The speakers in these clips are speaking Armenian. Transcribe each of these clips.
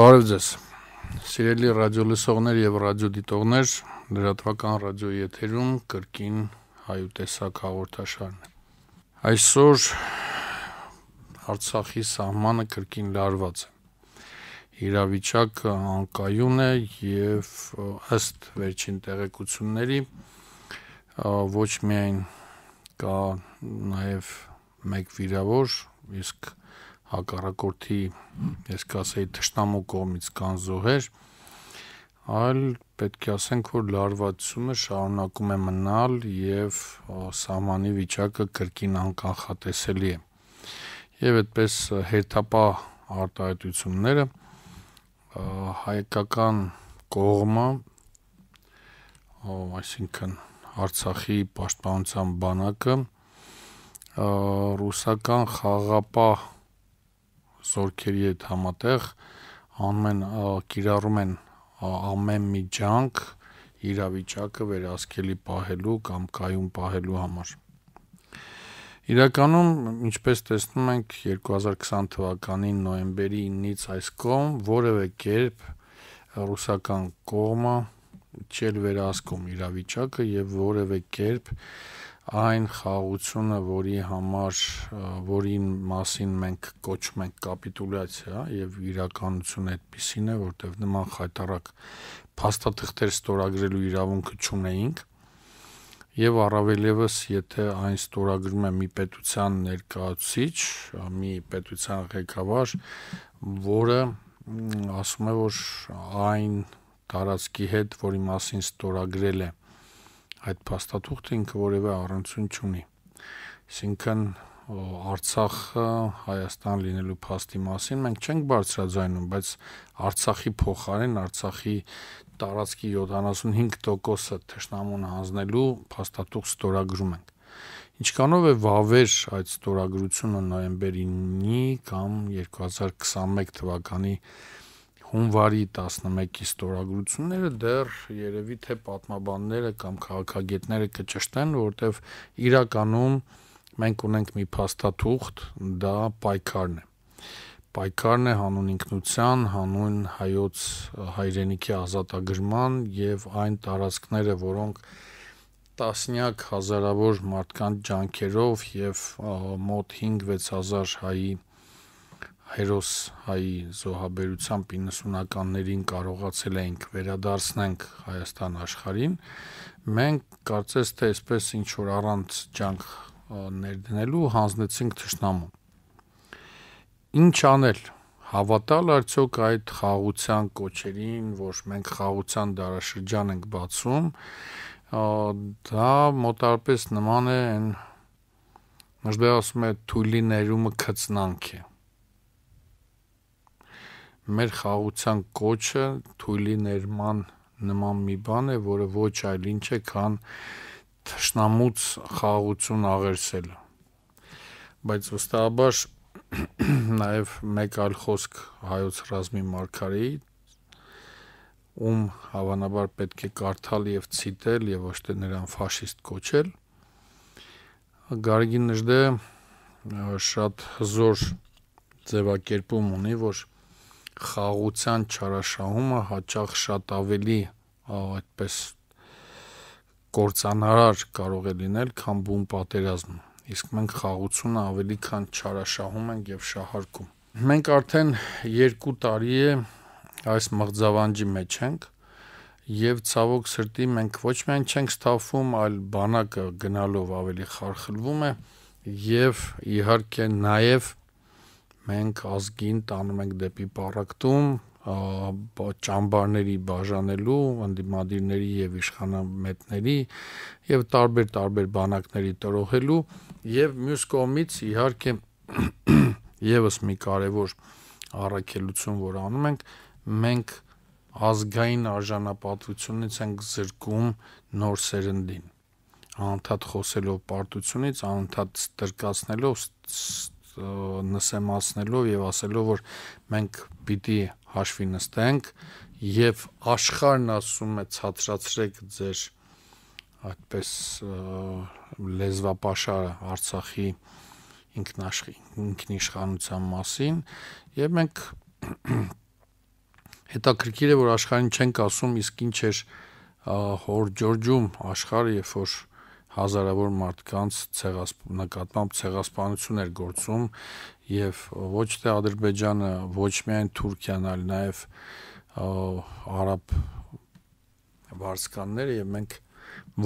Բարև ձեզ։ Սիրելի ռադիոլսողներ եւ ռադիոդիտողներ, լրատվական ռադիոյի եթերում կրկին հայուտեսակ հաղորդաշարն է։ Այսօր Արցախի սահմանը կրկին լարված է։ Իրավիճակը անկայուն է եւ ըստ վերջին տեղեկությունների ոչ միայն կա նաեւ մեկ վիրավոր, իսկ հակառակորդի, ես կասեի, ճշտամու կողմից կան զոհեր, այլ պետք է ասենք, որ լարվածությունը շարունակում է մնալ եւ սահմանի վիճակը կրկին անկանխատեսելի է։ Եվ այդպես հետապա արտահայտությունները հայկական կողմը, այսինքն Արցախի պաշտպանության բանակը ռուսական խաղապահ զորքերի հետ համատեղ անում են կիրառում են ամեն մի ջանք իրավիճակը վերահսկելի պահելու կամ կայուն պահելու համար։ Իրականում, ինչպես տեսնում ենք 2020 թվականի նոյեմբերի 9-ից այս կողմ որևէ կերպ ռուսական կողմը չեր վերահսկում իրավիճակը եւ որևէ կերպ այն խաղությունը, որի համար, որին մասին մենք կոչում ենք կապիտուլյացիա եւ իրականությունը այդպիսին է, որտեվ նման խայտարակ փաստաթղթեր ստորագրելու իրավունքը չունեինք եւ առավելևս եթե այն ստորագրում է մի պետության ներկայացուցիչ, մի պետության ղեկավար, որը ասում է, որ այն տարածքի հետ, որի մասին ստորագրել է այդ փաստաթուղթը ինքը որևէ առանցություն չունի։ Այսինքն Արցախը Հայաստան լինելու փաստի մասին մենք չենք բարձրաձայնում, բայց Արցախի փոխարեն Արցախի տարածքի 75%-ը ճշնամուն հանձնելու փաստաթուղթ ստորագրում ենք։ Ինչքանով է վավեր այդ ստորագրությունը նոյեմբեր 9-ի կամ 2021 թվականի 20 հունվարի 11-ի ստորագրությունները դեռ երևի թե պատմաբանները կամ քաղաքագետները կճշտեն, որովհետև իրականում մենք ունենք մի փաստաթուղթ, դա պայքարն է։ Պայքարն է հանուն ինքնության, հանուն հայոց հայրենիքի ազատագրման եւ այն տարածքները, որոնք տասնյակ հազարավոր մարդկանց ջանքերով եւ մոտ 5-6000 հայի հերոս հայի զոհաբերությամբ 90-ականներին կարողացել էինք վերադարձնենք Հայաստան աշխարհին, մենք կարծես թե այսպես ինչ որ առանց ջանք ներդնելու հանձնեցինք ճշնամուն։ Ինչ անել հավատալ արդյոք այդ խաղության կոչերին, որ մենք խաղության դարաշրջան ենք բացում, դա մոտարպես նման է այն մշտեղ դե ասում է թույլի ներումը կծնանք է մեր խաղացան կոչը թույլի ներման նման մի բան է, որը ոչ այլ ինչ է, քան ճշնամուց խաղացուն աղերսելը։ Բայց վստահաբար նաև մեկ այլ խոսք հայոց ռազմի մարգարեի ում հավանաբար պետք է կարդալ եւ ցիտել եւ ոչ թե նրան ֆաշիստ կոչել Գարգին Նժդե շատ հզոր ձևակերպում ունի, որ խաղացան չարաշահումը հաճախ շատ ավելի այդպես կործանարար կարող է լինել, քան բուն պատերազմը։ Իսկ մենք խաղացումը ավելի քան չարաշահում ենք եւ շահարկում։ Մենք արդեն 2 տարի է այս մղձավանջի մեջ ենք եւ ցավոք սրտի մենք ոչ միայն չենք ստաфում, այլ բանակը գնալով ավելի խարխլվում է եւ իհարկե նաեւ մենք ազգին տանում ենք դեպի պարակտում ճամբարների բաժանելու, անդիմադիրների եւ իշխանամետների եւ տարբեր-տարբեր բանակների տրոհելու եւ մյուս կողմից իհարկե եւս մի կարեւոր առաքելություն, որ անում ենք, մենք ազգային արժանապատվությունից ենք զրկում նոր սերնդին անընդհատ խոսելով պարտությունից, անընդհատ ստրկացնելով նսեմացնելով եւ ասելով որ մենք պիտի հաշվի նստենք եւ աշխարհն ասում է ցածրացրեք ձեր այդպես լեզվապաշարը Արցախի ինքնաշխի ինքնիշխանության մասին եւ մենք հետաքրքիր է որ աշխարհին չենք ասում իսկ ինչ էր հոր Ջորջում աշխարհը երբ որ հազարավոր մարդկանց ցեղաս նկատմամբ ցեղասպանություն էր գործում եւ ոչ թե Ադրբեջանը, ոչ միայն Թուրքիան, այլ նաեւ արաբ վարսկանները եւ մենք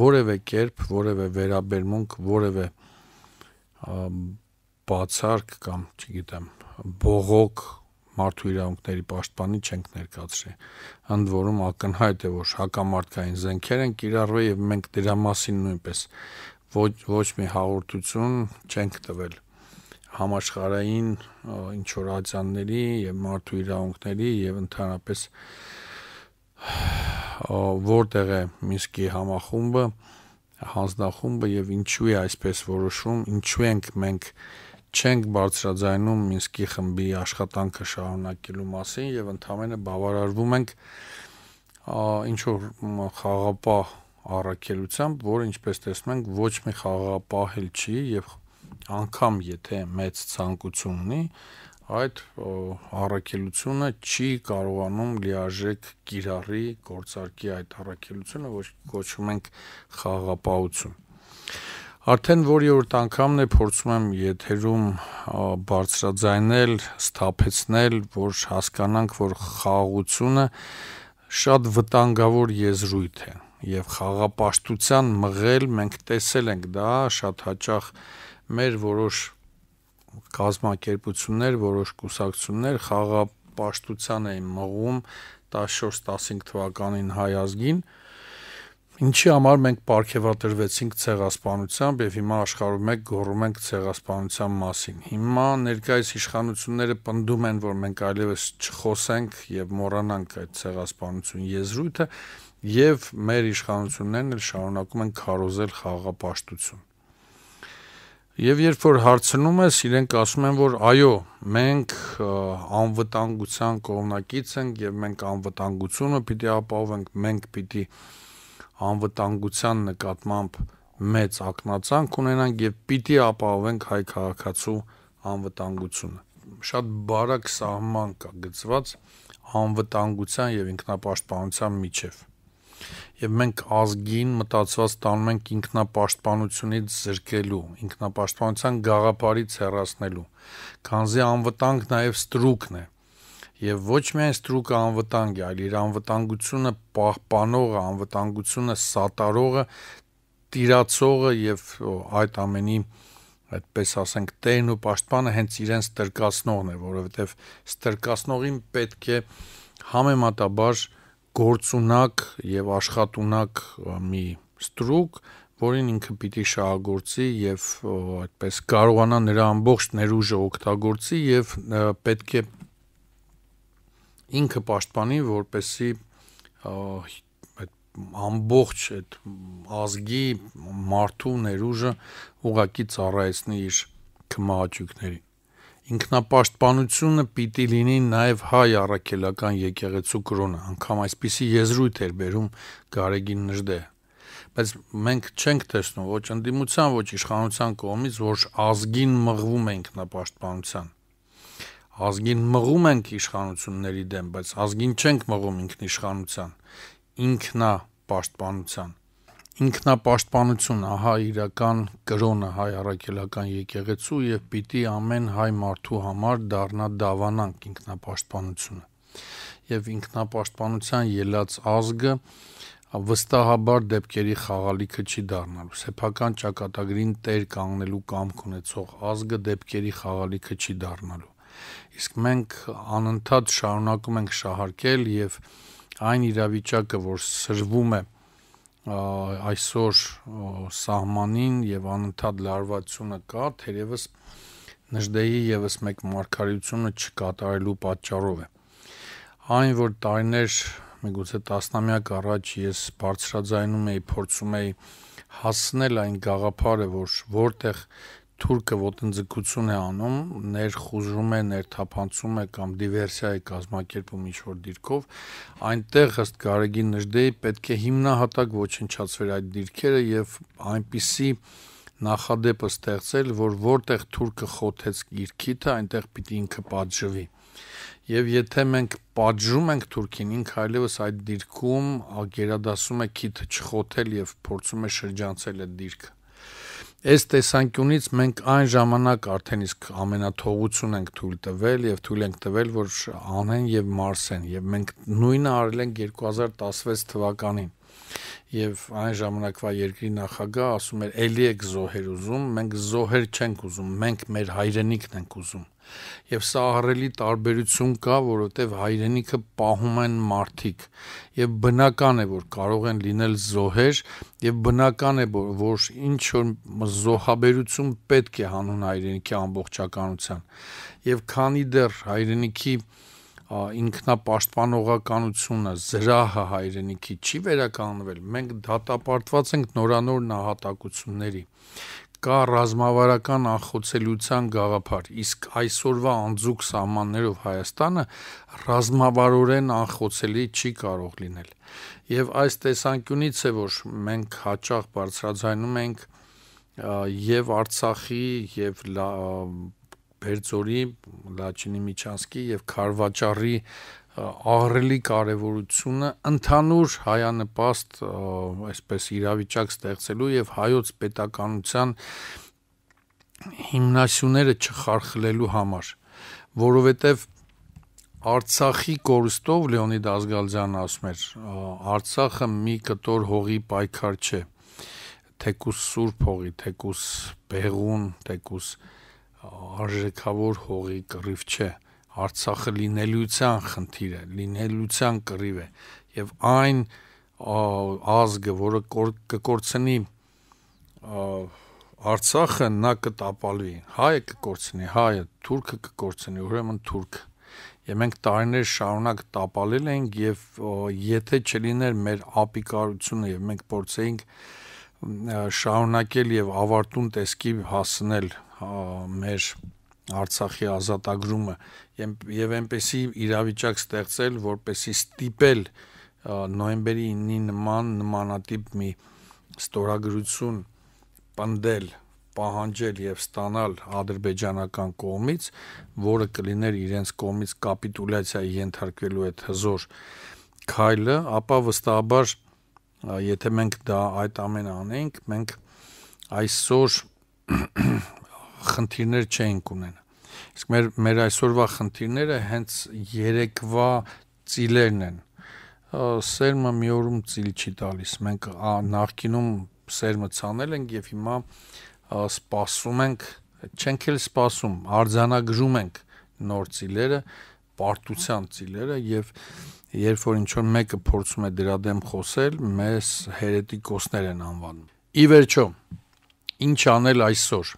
որևէ կերպ, որևէ վերաբերմունք, որևէ բացարկ կամ, չգիտեմ, բողոք մարդու իրավունքների պաշտպանի չենք ներկայացրի։ Ընդ որում ակնհայտ է, որ հակամարտկային զենքեր են կիրառվել եւ մենք դրա մասին նույնպես ոչ ոչ մի հաղորդություն չենք տվել համաշխարային ինչ որ ացանների եւ մարդու իրավունքների եւ ընդհանրապես որտեղ է Մինսկի համախումբը, հանձնախումբը եւ ինչու է այսպես որոշում, ինչու ենք մենք, մենք չենք բարձրաձայնում Մինսկի խմբի աշխատանքը շարունակելու մասին եւ ընդհանրապես բավարարվում ենք ինչ որ խաղապահ առաքելությամբ, որը ինչպես տեսնում ենք ոչ մի խաղապահ էլ չի եւ անկամ եթե մեծ ցանկություն ունի, այդ առաքելությունը չի կարողանում լիարժեք կիրառի գործարկի այդ առաքելությունը, ոչ կոչում ենք խաղապահություն Արդեն որիորդ անգամն է փորձում եմ եթերում բարձրաձայնել, սթափեցնել, որ հասկանանք, որ խաղաղությունը շատ վտանգավոր եզրույթ է եւ խաղապաշտության մղել մենք տեսել ենք դա շատ հաճախ մեր որոշ կազմակերպություններ, որոշ կուսակցություններ խաղապաշտության էին մղում 14-15 թվականին հայ ազգին, Ինչի համար մենք ապարքեվատրվեցինք ցեղասպանությամբ եւ հիմա աշխարհում եք գոռում ենք ցեղասպանության մասին։ Հիմա ներկայիս իշխանությունները պնդում են, որ մենք այլևս չխոսենք եւ մոռանանք այդ ցեղասպանություն եզրույթը եւ մեր իշխանություններն էլ շարունակում են քարոզել խաղապաշտություն։ Եվ երբ որ հարցնում ես, իրենք ասում են, որ այո, մենք անվտանգության կողմնակից ենք եւ մենք անվտանգությունը պիտի ապահովենք, մենք պիտի ապահովենք անվտանգության նկատմամբ մեծ ակնածանք ունենանք եւ պիտի ապահովենք հայ քաղաքացու անվտանգությունը։ Շատ բարակ սահման կա գծված անվտանգության եւ ինքնապաշտպանության միջև։ Եվ մենք ազգին մտածված տանում ենք ինքնապաշտպանությունից զրկելու, ինքնապաշտպանության գաղափարից հեռացնելու։ Քանզի անվտանգ նաեւ ստրուկն է, եւ ոչ միայն ստրուկը անվտանգ է, այլ իր անվտանգությունը պահպանողը, անվտանգությունը սատարողը, տիրացողը եւ այդ ամենի այդպես ասենք տերն ու պաշտպանը հենց իրենց ստրկացնողն է, որովհետեւ ստրկացնողին պետք է համեմատաբար գործունակ եւ աշխատունակ մի ստրուկ, որին ինքը պիտի շահագործի եւ այդպես կարողանա նրա ամբողջ ներուժը օգտագործի եւ պետք է ինքը պաշտպանի, որպեսի այդ ամբողջ այդ ազգի մարդու ներուժը ուղակի ծառայեցնի իր կմաճուկներին ինքնապաշտպանությունը պիտի լինի նաև հայ առաքելական եկեղեցու կրոնը, անգամ այսպիսի եզրույթ էր բերում Գարեգին Նժդե։ Բայց մենք չենք տեսնում ոչ ընդդիմության, ոչ իշխանության կողմից, որ ազգին մղվում է ինքնապաշտպանության ազգին մղում ենք իշխանությունների դեմ, բայց ազգին չենք մղում ինքնիշխանության, ինքնա պաշտպանության։ Ինքնապաշտպանություն, ահա իրական կրոնը հայ առաքելական եկեղեցու եւ պիտի ամեն հայ մարդու համար դառնա դավանանք ինքնապաշտպանությունը։ Եվ ինքնապաշտպանության ելած ազգը վստահաբար դեպքերի խաղալիքը չի դառնալու։ Սեփական ճակատագրին տեր կանգնելու կամք ունեցող ազգը դեպքերի խաղալիքը չի դառնալու։ Իսկ մենք անընդհատ շարունակում ենք շահարկել եւ այն իրավիճակը, որ սրվում է այսօր սահմանին եւ անընդհատ լարվածությունը կա, թերևս նժդեի եւս մեկ մարգարիությունը չկատարելու պատճառով է։ Այն որ տարիներ, միգուցե տասնամյակ առաջ ես բարձրաձայնում էի, փորձում էի հասնել այն գաղափարը, որ որտեղ որ թուրքը ոտնձգություն է անում, ներխուժում է, ներթափանցում է կամ դիվերսիա է կազմակերպում ինչ որ դիրքով, այնտեղ ըստ Գարեգին Նժդեի պետք է հիմնահատակ ոչնչացվեր այդ դիրքերը եւ այնպիսի նախադեպը ստեղծել, որ որտեղ թուրքը խոթեց իր քիթը, այնտեղ պիտի ինքը պատժվի։ Եվ եթե մենք պատժում ենք Թուրքին, ինքը այլևս այդ դիրքում գերադասում է քիթը չխոթել եւ փորձում է շրջանցել այդ դիրքը։ Այս տեսանկյունից մենք այն ժամանակ արդեն իսկ ամենաթողություն ենք թույլ տվել եւ թույլ ենք տվել, որ անեն եւ մարսեն եւ մենք նույնը արել ենք 2016 թվականին եւ այն ժամանակվա երկրի նախագահ ասում էր էլի եք զոհեր ուզում մենք զոհեր չենք ուզում մենք մեր հայրենիքն ենք ուզում եւ սա ահռելի տարբերություն կա որովհետեւ հայրենիքը պահում են մարդիկ եւ բնական է որ կարող են լինել զոհեր եւ բնական է որ, որ ինչ որ զոհաբերություն պետք է հանուն հայրենիքի ամբողջականության եւ քանի դեռ հայրենիքի հայրենիք ինքնապաշտպանողականությունը, զրահը հայրենիքի չի վերականգնվել, մենք դատապարտված ենք նորանոր նահատակությունների կա ռազմավարական անխոցելիության գաղափար, իսկ այսօրվա անձուկ սահմաններով Հայաստանը ռազմավարորեն անխոցելի չի կարող լինել։ Եվ այս տեսանկյունից է, որ մենք հաճախ բարձրաձայնում ենք եւ Արցախի եւ Բերձորի, Լաչինի Միչանսկի եւ Խարվաճարի ահռելի կարևորությունը ընդհանուր հայանպաստ այսպես իրավիճակ ստեղծելու եւ հայոց պետականության հիմնասյուները չխարխլելու համար, որովհետև Արցախի կորստով Լեոնիդ Ազգալյանը ասում էր, Արցախը մի կտոր հողի պայքար չէ, թեկուս սուրբ հողի, թեկուս բեղուն, թեկուս թե արժեքավոր հողի կռիվ չէ, Արցախը լինելիության խնդիր է, լինելիության կռիվ է եւ այն ազգը, որը կկործնի Արցախը նա կտապալվի։ Հայը կկործնի, հայը, թուրքը կկործնի, ուրեմն թուրք։ Եվ մենք տարիներ շարունակ տապալել ենք եւ եթե չլիներ մեր ապիկարությունը եւ մենք փորձեինք շարունակել եւ ավարտուն տեսքի հասնել մեր Արցախի ազատագրումը եւ այնպեսի իրավիճակ ստեղծել, որպեսի ստիպել նոյեմբերի 9-ի նման նմանատիպ մի ստորագրություն պնդել, պահանջել եւ ստանալ ադրբեջանական կողմից, որը կլիներ իրենց կողմից կապիտուլյացիայի ենթարկվելու այդ հզոր քայլը, ապա վստահաբար եթե մենք դա այդ ամենը անենք, մենք այսօր խնդիրներ չէինք ունենա։ Իսկ մեր մեր այսօրվա խնդիրները հենց երեկվա ծիլերն են։ Սերմը մի օրում ծիլ չի տալիս։ Մենք նախկինում սերմը ցանել ենք եւ հիմա սպասում ենք, չենք էլ սպասում, արձանագրում ենք նոր ծիլերը, պարտության ծիլերը եւ երբ որ ինչ որ մեկը փորձում է դրա դեմ խոսել, մեզ հերետիկոսներ են անվանում։ Ի վերջո, ինչ անել այսօր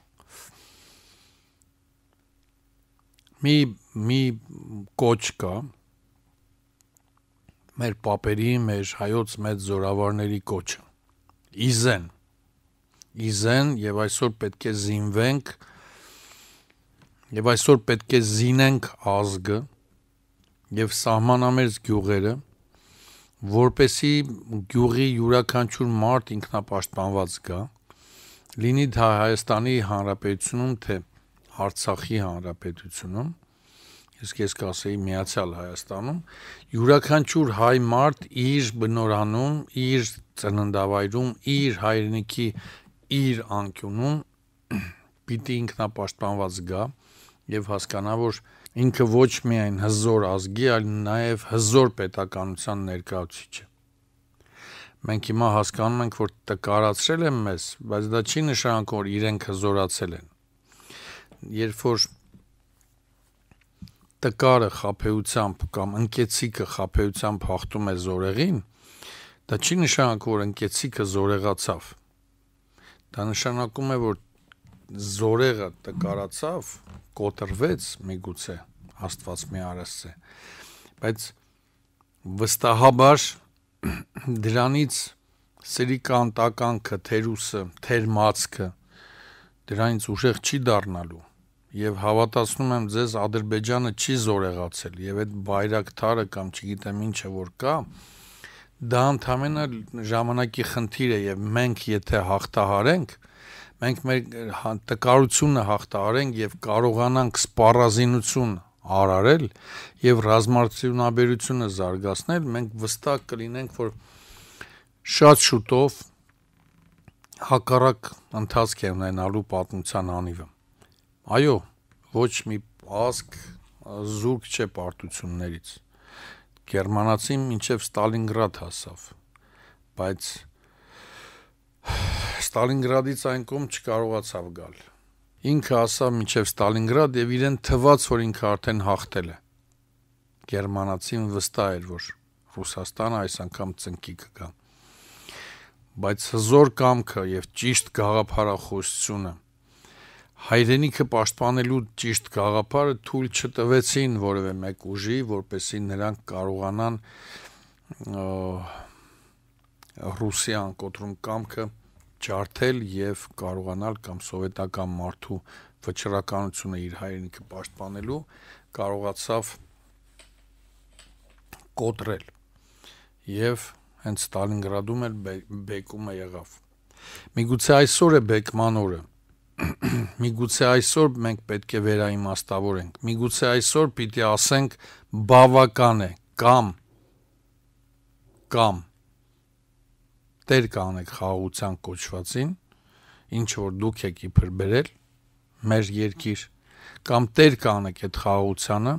մի մի կոչ կա մեր papերի, մեր հայոց մեծ զորավարների կոչը։ Իզեն։ Իզեն եւ այսօր պետք է զինվենք եւ այսօր պետք է զինենք ազգը եւ սահմանամերձ գյուղերը, որպեսի գյուղի յուրաքանչյուր մարդ ինքնապաշտպանված գա։ Լինի դա Հայաստանի Հանրապետությունում թե դե Արցախի հանրապետությունում իսկ ես կասեի միացյալ Հայաստանում յուրաքանչյուր հայ մարդ իր բնորանում, իր ծննդավայրում, իր հայրենիքի իր անկյունում պիտի ինքնապաշտպանված գա եւ հասկանա, որ ինքը ոչ միայն հզոր ազգի, այլ նաեւ հզոր պետականության ներկայացուցիչ է։ Մենք հիմա հասկանում ենք, որ տկարացրել են մեզ, բայց դա չի նշանակում, որ իրենք հզորացել են երբ որ տկարը խափեությամբ կամ ընկեցիկը խափեությամբ հաղթում է զորեղին, դա չի նշանակում, որ ընկեցիկը զորեղացավ։ Դա նշանակում է, որ զորեղը տկարացավ, կոտրվեց միգուցե Աստված մի արասցե։ Բայց վստահաբար դրանից սրիկան տականքը, թերուսը, թերմածքը դրանից ուժեղ չի դառնալու եւ հավատացնում եմ ձեզ Ադրբեջանը չի զորեղացել եւ այդ բայրակտարը կամ չգիտեմ ինչը որ կա դա ընդհանրապես ժամանակի խնդիր է եւ մենք եթե հաղթահարենք մենք մեր հա-, տկարությունը հաղթահարենք եւ կարողանանք սպառազինություն արարել եւ ռազմարտությունաբերությունը զարգացնել մենք վստահ կլինենք որ շատ շուտով հակառակ ընթացք է ունենալու պատմության անիվը Այո, ոչ մի ազգ զուրկ չէ պարտություններից։ Գերմանացին մինչև Ստալինգրադ հասավ, բայց Ստալինգրադից այն կողմ չկարողացավ գալ։ Ինքը հասավ մինչև Ստալինգրադ եւ իրեն թվաց, որ ինքը արդեն հաղթել է։ Գերմանացին վստահ էր, որ Ռուսաստանը այս անգամ ծնկի կգա։ Բայց հզոր կամքը եւ ճիշտ գաղափարախոսությունը հայրենիքը պաշտպանելու ճիշտ գաղափարը թույլ չտվեցին որևէ մեկ ուժի, որպեսզի նրանք կարողանան Ռուսիան կոտրում կամքը ջարդել եւ կարողանալ կամ սովետական մարդու վճռականությունը իր հայրենիքը պաշտպանելու կարողացավ կոտրել եւ հենց Ստալինգրադում էլ բեկումը եղավ։ Միգուցե այսօր է բեկման օրը։ բեկ միգուցե այսօր մենք պետք է վերաիմաստավորենք։ Միգուցե այսօր պիտի ասենք բավական է կամ կամ Տեր կանեք խաղաղության կոչվածին, ինչ որ դուք եք իբր բերել մեր երկիր, կամ Տեր կանեք այդ խաղաղությանը,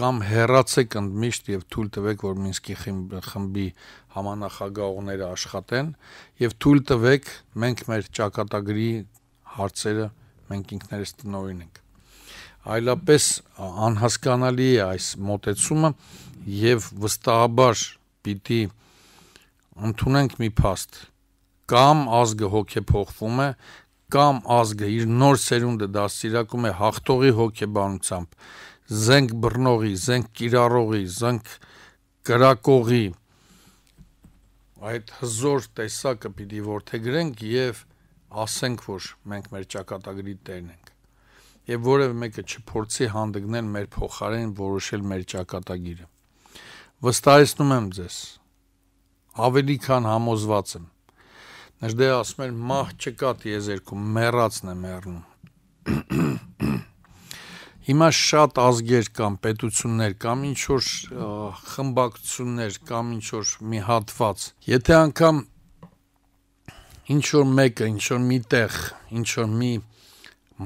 կամ հերացեք ընդմիշտ եւ թույլ տվեք, որ Մինսկի խմբի համանախագահողները աշխատեն եւ թույլ տվեք մենք մեր ճակատագրի հարցերը մենք ինքներս տնօրին ենք։ Այլապես անհասկանալի է այս մոտեցումը եւ վստահաբար պիտի ընդունենք մի փաստ կամ ազգը հոգեփոխվում է կամ ազգը իր նոր սերունդը դասիրակում է հաղթողի հոգեբանությամբ զենք բռնողի զենք կիրառողի զենք գրակողի այդ հզոր տեսակը պիտի որթեգրենք եւ ասենք որ մենք մեր ճակատագրի տերն ենք եւ որևէ մեկը չփորձի հանդգնել մեր փոխարեն որոշել մեր ճակատագիրը վստահեցնում եմ ձեզ ավելի քան համոզված եմ նժդե ասում են մահ չկա տիեզերքում մեռածն է մեռնում Հիմա շատ ազգեր կամ պետություններ կամ ինչ որ խմբակցություններ կամ ինչ որ մի հատված, եթե անգամ ինչ որ մեկը, ինչ որ միտեղ, ինչ որ մի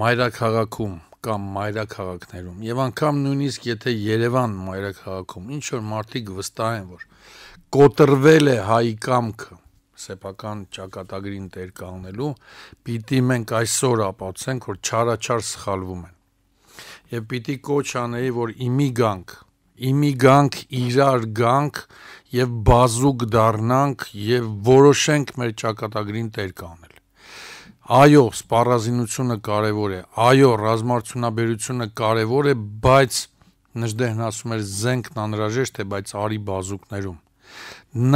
մայրաքաղաքում կամ մայրաքաղաքներում եւ անգամ նույնիսկ եթե Երևան մայրաքաղաքում ինչ որ մարդիկ վստահ են որ կոտրվել է հայի կամքը սեփական ճակատագրին տեր կանելու պիտի մենք այսօր ապացուցենք որ չարաչար սխալվում են եւ պիտի կոչ անեի որ իմի գանք իմի գանք իրար գանք եւ բազուկ դառնանք եւ որոշենք մեր ճակատագրին տեր կանել։ Այո, սպառազինությունը կարեւոր է։ Այո, ռազմարտունաբերությունը կարեւոր է, բայց նժդեհն ասում էր զենքն անհրաժեշտ է, բայց արի բազուկներում։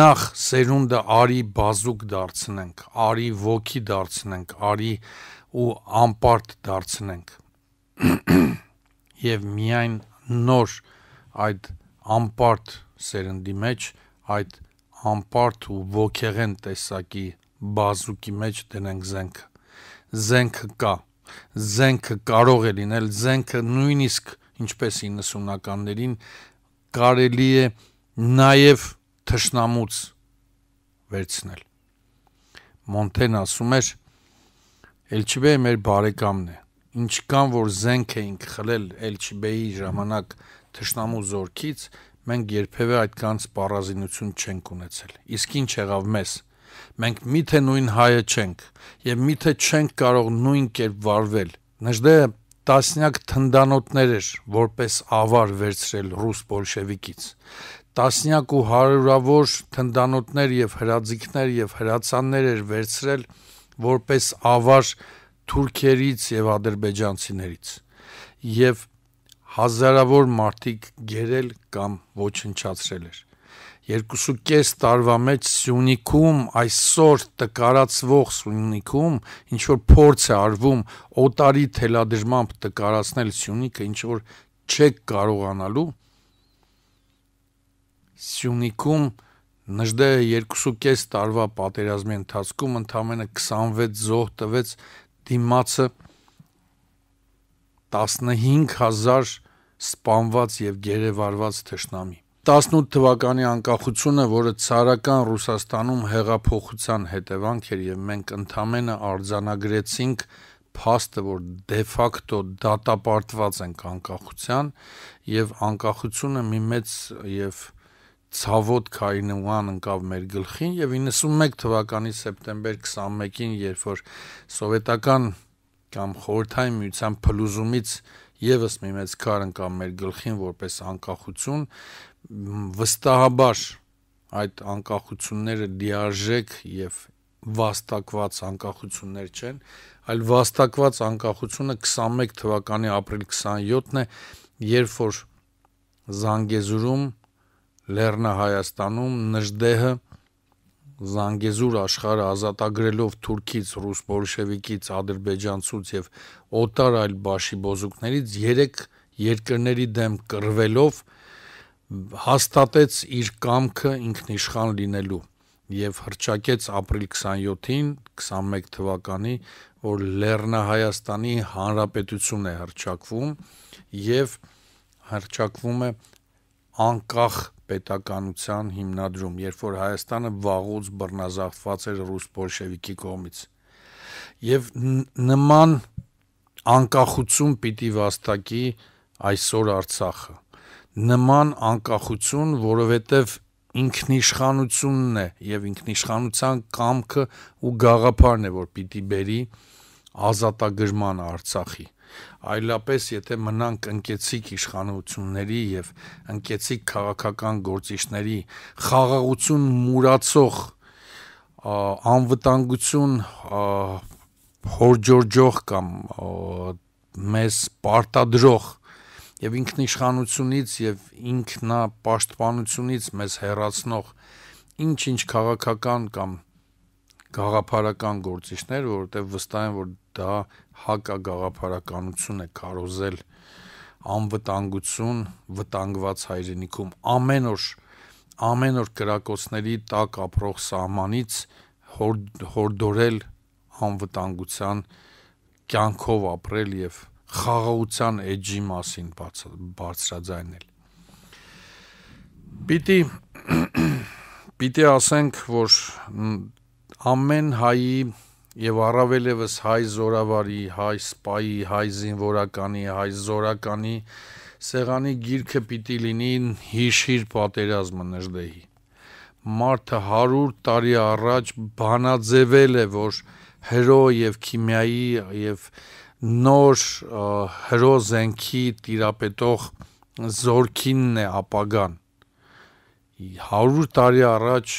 Նախ սերունդը արի բազուկ դարձնենք, արի ոգի դարձնենք, արի ու ամպարտ դարձնենք։ Եվ միայն նոր այդ ամպարտ սերնդի մեջ, այդ ամպարտ ու ոգեղեն տեսակի բազուկի մեջ դնենք զենքը։ Զենքը կա, զենքը կարող է լինել, զենքը նույնիսկ ինչպես 90-ականներին կարելի է նաև թշնամուց վերցնել։ Մոնտեն ասում էր. Էլչիբեի մեր բարեկամն է։ Ինչքան որ զենք էինք խլել Էլչիբեի ժամանակ թշնամու զորքից մենք երբևէ այդքան սպառազինություն չենք ունեցել։ Իսկ ինչ եղավ մեզ։ Մենք միթե նույն հայը չենք եւ միթե չենք կարող նույն կերպ վարվել։ Նժդե տասնյակ թնդանոթներ էր որպես ավար վերցրել ռուս բոլշևիկից տասնյակ ու հարյուրավոր թնդանոթներ եւ հրաձիկներ եւ հրացաններ էր վերցրել որպես ավար թուրքերից եւ ադրբեջանցիներից եւ հազարավոր մարդիկ գերել կամ ոչնչացրել էր։ 2.5 տարվա մեջ Սյունիքում այսօր տկարացվող Սյունիքում ինչ որ փորձ է արվում օտարի թելադրմամբ տկարացնել Սյունիքը ինչ որ չեք կարողանալու Սյունիքում Նժդե 2.5 տարվա պատերազմի ընթացքում ընդամենը 26 զոհ տվեց դիմացը 1 15000 սպանված եւ գերեվարված թշնամի 18 թվականի անկախությունը, որը ցարական Ռուսաստանում հեղափոխության հետևանք էր եւ մենք ընդամենը արձանագրեցինք փաստը, որ դեֆակտո դատապարտված ենք անկախության եւ անկախությունը մի մեծ եւ ցավոտ քայնուան ընկավ մեր գլխին եւ 91 թվականի սեպտեմբեր 21-ին, երբ որ սովետական կամ խորթային միության փլուզումից եւս մի մեծ քար ընկա մեր գլխին որպես անկախություն վստահաբար այդ անկախությունները դիարժեք եւ վաստակված անկախություններ չեն, այլ վաստակված անկախությունը 21 թվականի ապրիլ 27-ն է, երբ որ Զանգեզուրում Լեռնա Հայաստանում Նժդեհը Զանգեզուր աշխարհը ազատագրելով Թուրքից, ռուս բոլշևիկից, ադրբեջանցուց եւ օտար այլ բաշիբոզուկներից երեք երկրների դեմ կռվելով հաստատեց իր կամքը ինքնիշխան լինելու եւ հրճակեց ապրիլ 27-ին 21 թվականի, որ Լեռնահայաստանի Հանրապետություն է հրճակվում եւ հրճակվում է անկախ պետականության հիմնադրում, երբ որ Հայաստանը վաղուց բռնազավթված էր ռուս բոլշևիկի կողմից։ Եվ նման անկախություն պիտի վաստակի այսօր Արցախը։ Նման անկախություն, որովհետև ինքնիշխանությունն է եւ ինքնիշխանության կամքը ու գաղափարն է, որ պիտի բերի ազատագրման Արցախի։ Այլապես, եթե մնանք ընկեցիկ իշխանությունների եւ ընկեցիկ քաղաքական գործիչների խաղաղություն մուրացող անվտանգություն հորջորջող կամ մեզ պարտադրող եւ ինքնիշխանությունից եւ ինքնապաշտպանությունից մեզ հեռացնող ինչ-ինչ քաղաքական կամ գաղափարական գործիչներ, որովհետեւ վստահ եմ, որ դա հակագաղափարականություն է կարոզել անվտանգություն վտանգված հայրենիքում ամեն օր ամեն օր կրակոցների տակ ապրող սահմանից հոր, հորդորել անվտանգության կյանքով ապրել եւ խաղաղության էջի մասին բաց, բարձրաձայնել։ Պիտի պիտի ասենք, որ ամեն հայի եւ առավել եւս հայ զորավարի, հայ սպայի, հայ զինվորականի, հայ զորականի սեղանի գիրքը պիտի լինի հիշիր պատերազմը նժդեհի։ Մարտը 100 տարի առաջ բանաձևել է, որ հրո եւ քիմիայի եւ նոր հրո զենքի տիրապետող զորքինն է ապագան 100 տարի առաջ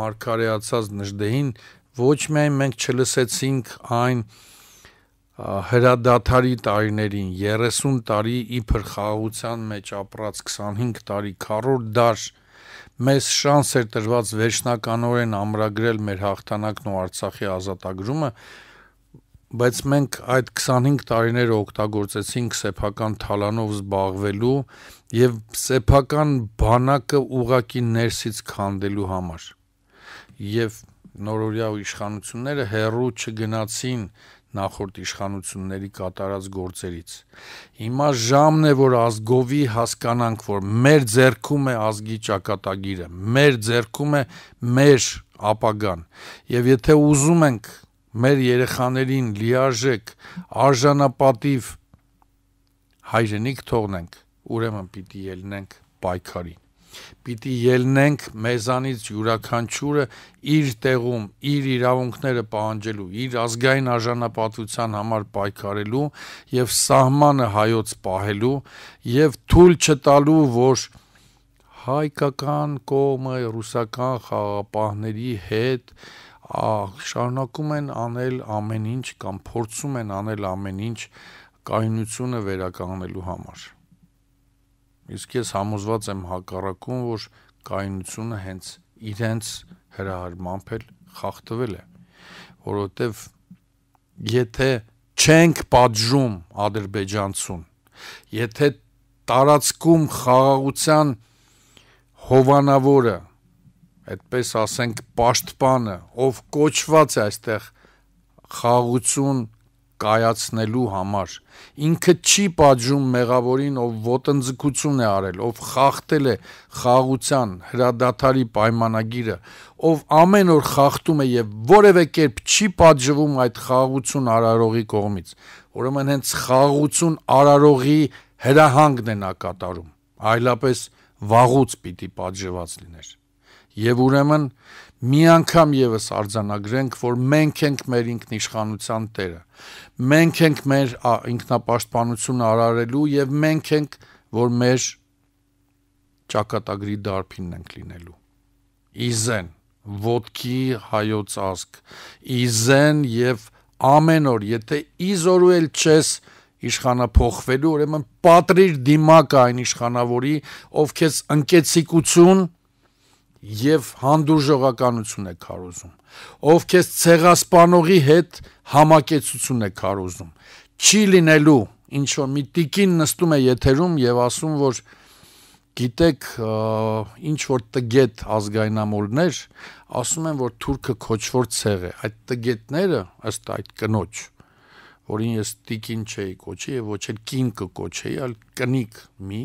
մարգարեացած նժդեհին ոչ միայն մենք չլսեցինք այն հրադադարի տարիներին 30 տարի իբր խաղաղության մեջ ապրած 25 տարի քառորդ դար մեզ շանս էր տրված վերջնականորեն ամրագրել մեր հաղթանակն ու Արցախի ազատագրումը բայց մենք այդ 25 տարիները օգտագործեցինք սեփական թալանով զբաղվելու եւ սեփական բանակը ուղակի ներսից քանդելու համար։ Եվ նորորյա իշխանությունները հերրու չգնացին նախորդ իշխանությունների կատարած գործերից։ Հիմա ժամն է, որ ազգովի հասկանանք, որ մեր ձեռքում է ազգի ճակատագիրը, մեր ձեռքում է մեր ապագան։ Եվ եթե ուզում ենք մեր երեխաներին լիարժեք, արժանապատիվ հայրենիք թողնենք, ուրեմն պիտի ելնենք պայքարին։ Պիտի ելնենք մեզանից յուրաքանչյուրը իր տեղում իր իրավունքները պահանջելու, իր ազգային արժանապատվության համար պայքարելու եւ սահմանը հայոց պահելու եւ թույլ չտալու, որ հայկական կողմը ռուսական խաղապահների հետ շարունակում են անել ամեն ինչ կամ փորձում են անել ամեն ինչ կայունությունը վերականգնելու համար։ Իսկ ես համոզված եմ հակառակում, որ կայունությունը հենց իրենց հրահարմամբ էլ խախտվել է, որովհետև եթե չենք պատժում ադրբեջանցուն, եթե տարածքում խաղաղության հովանավորը, այդպես ասենք, պաշտպանը, ով կոչված է այստեղ խաղաղություն կայացնելու համար։ Ինքը չի պատժում մեղավորին, ով ոտնձգություն է արել, ով խախտել է խաղության հրադադարի պայմանագիրը, ով ամեն օր խախտում է եւ որևէ կերպ չի պատժվում այդ խաղություն արարողի կողմից։ Ուրեմն հենց խաղություն արարողի հրահանգն է նա կատարում։ Այլապես վաղուց պիտի պատժված լիներ։ Եվ ուրեմն մի անգամ եւս արձանագրենք, որ մենք ենք մեր ինքնիշխանության տերը։ Մենք ենք մեր ինքնապաշտպանությունը արարելու եւ մենք ենք, որ մեր ճակատագրի դարբինն ենք լինելու։ Իզեն, ոդքի հայոց ազգ, իզեն եւ ամեն օր, եթե իզորու էլ չես իշխանապողվելու, ուրեմն պատրիր դիմակ այն իշխանավորի, ով քեզ ընկեցիկություն եւ հանդուրժողականություն է քարոզում, ով քեզ ցեղասպանողի հետ համակեցություն է քարոզում։ Չի լինելու, ինչ որ մի տիկին նստում է եթերում եւ ասում, որ գիտեք, ինչ որ տգետ ազգայնամոլներ ասում են, որ թուրքը քոչվոր ցեղ է։ Այդ տգետները ըստ այդ կնոջ որին ես տիկին չէի կոչի եւ ոչ էլ կին կոչեի, այլ կնիկ մի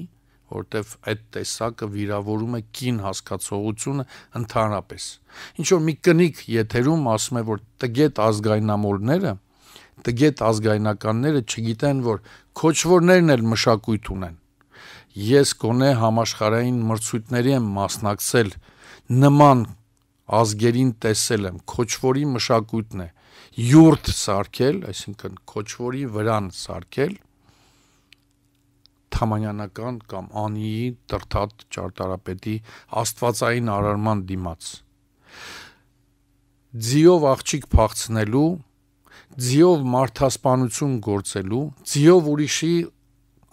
որտեվ այդ տեսակը վիրավորում է կին հասկացողությունը ընդհանրապես։ Ինչ որ մի կնիկ եթերում ասում է, որ տգետ ազգայնամոլները, տգետ ազգայնականները չգիտեն, որ քոչվորներն էլ մշակույթ ունեն։ Ես գոնե համաշխարհային մրցույթների եմ մասնակցել նման ազգերին տեսել եմ, քոչվորի մշակույթն է յուրտ սարքել, այսինքն քոչվորի վրան սարքել թամանյանական կամ անիի տրթատ ճարտարապետի աստվածային արարման դիմաց ձիով աղջիկ փախցնելու ձիով մարդասպանություն գործելու ձիով ուրիշի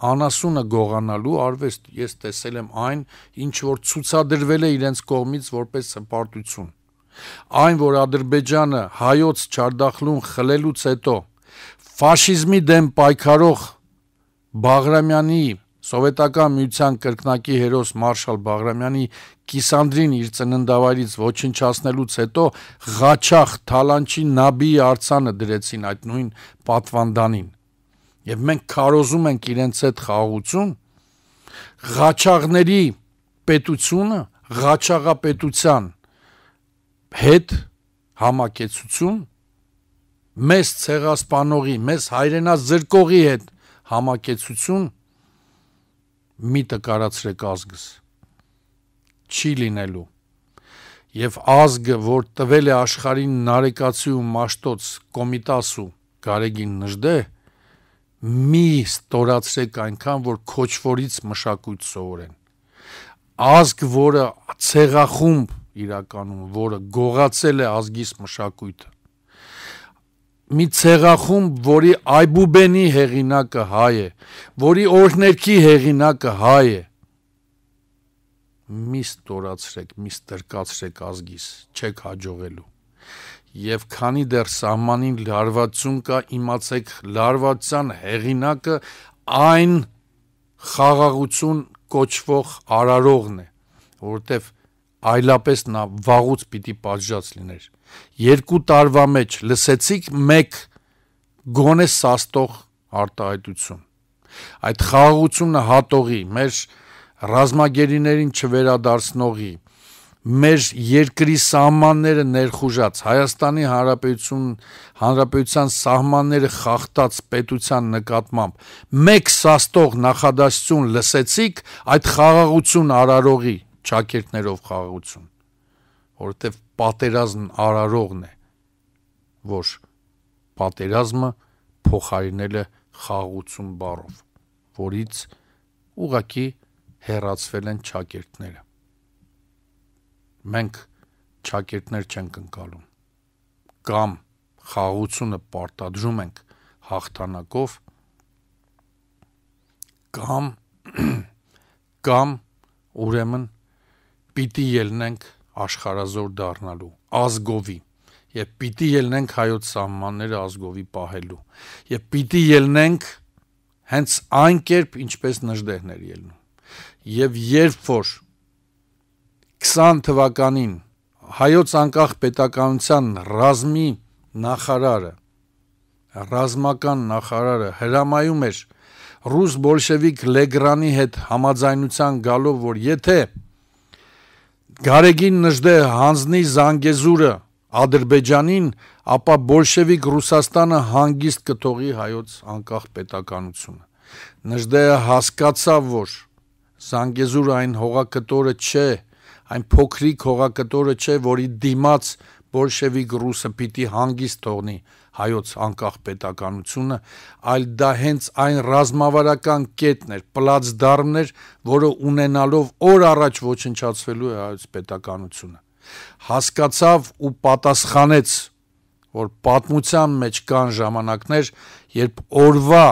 անասունը գողանալու արվեստ ես տեսել եմ այն ինչ որ ցուցադրվել է իրենց կողմից որպես հպարտություն այն որ ադրբեջանը հայոց չարդախլուն խլելուց հետո ֆաշիզմի դեմ պայքարող Բաղրամյանի սովետական միության կրկնակի հերոս մարշալ Բաղրամյանի կիսանդրին իր ծննդավայրից ոչնչացնելուց հետո Ղաչախ Թալանչի նաբիի արցանը դրեցին այդ նույն պատվանդանին։ Եվ մենք քարոզում ենք իրենց այդ խաղաղություն Ղաչաղների պետությունը, Ղաչաղապետության հետ համակեցություն մեզ ցեղասպանողի, մեզ հայրենազրկողի հետ համակեցություն մի տկարացրեք ազգս չի լինելու եւ ազգը որ տվել է աշխարհին նարեկացի ու մաշտոց կոմիտասու Գարեգին Նժդե մի ստորացրեք այնքան որ քոչվորից մշակույթ սովորեն ազգ որը ցեղախումբ իրականում որը գողացել է ազգիս մշակույթը մի ցեղախումբ, որի Այբուբենի հեղինակը հայ է, որի օրհներքի հեղինակը հայ է։ Մի ստորացրեք, մի ստրկացրեք ազգիս, չեք հաջողելու։ Եվ քանի դեռ սահմանին լարվածություն կա, իմացեք լարվածության հեղինակը այն խաղաղություն կոչվող արարողն է, որովհետև այլապես նա վաղուց պիտի պատժած լիներ 2 տարվա մեջ լսեցիք մեկ գոնե սաստող արտահայտություն։ Այդ խաղաղությունը հատողի, մեր ռազմագերիներին չվերադարձնողի, մեր երկրի սահմանները ներխուժած, Հայաստանի Հանրապետություն Հանրապետության սահմանները խախտած պետության նկատմամբ մեկ սաստող նախադասություն լսեցիք այդ խաղաղություն արարողի ճակերտներով խաղաղություն, որովհետև պատերազմ արարողն է, որ պատերազմը փոխարինել է խաղացում բառով, որից ուղակի հեռացվել են ճակերտները։ Մենք ճակերտներ չենք ընկալում։ Կամ խաղացումը պարտադրում ենք հաղթանակով կամ կամ ուրեմն պիտի ելնենք աշխարազոր դառնալու ազգովի եւ պիտի ելնենք հայոց սահմանները ազգովի պահելու եւ պիտի ելնենք հենց այն կերպ ինչպես նժդեհներ ելնում եւ երբ որ 20 թվականին հայոց անկախ պետականության ռազմի նախարարը ռազմական նախարարը հրամայում էր ռուս բոլշևիկ լեգրանի հետ համաձայնության գալով որ եթե Գարեգին Նժդե հանձնի Զանգեզուրը Ադրբեջանին, ապա բոլշևիկ Ռուսաստանը հանգիստ կթողի հայոց անկախ պետականությունը։ Նժդեը հասկացավ, որ Զանգեզուրը այն հողակտորը չէ, այն փոքրիկ հողակտորը չէ, որի դիմաց բոլշևիկ Ռուսը պիտի հանգիստ թողնի հայոց անկախ պետականությունը, այլ դա հենց այն ռազմավարական կետն էր, պլացդարմն էր, որը ունենալով օր առաջ ոչնչացվելու է հայոց պետականությունը։ Հասկացավ ու պատասխանեց, որ պատմության մեջ կան ժամանակներ, երբ օրվա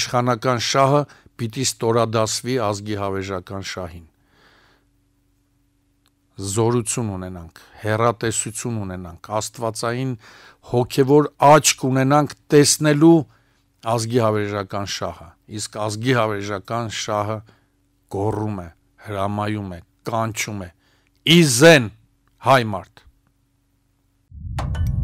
իշխանական շահը պիտի ստորադասվի ազգի հավերժական շահին զորություն ունենանք, հերատեսություն ունենանք, աստվածային հոգևոր աչք ունենանք տեսնելու ազգի հավերժական շահը։ Իսկ ազգի հավերժական շահը գոռում է, հրամայում է, կանչում է։ Իզեն հայ մարդ։ Thank you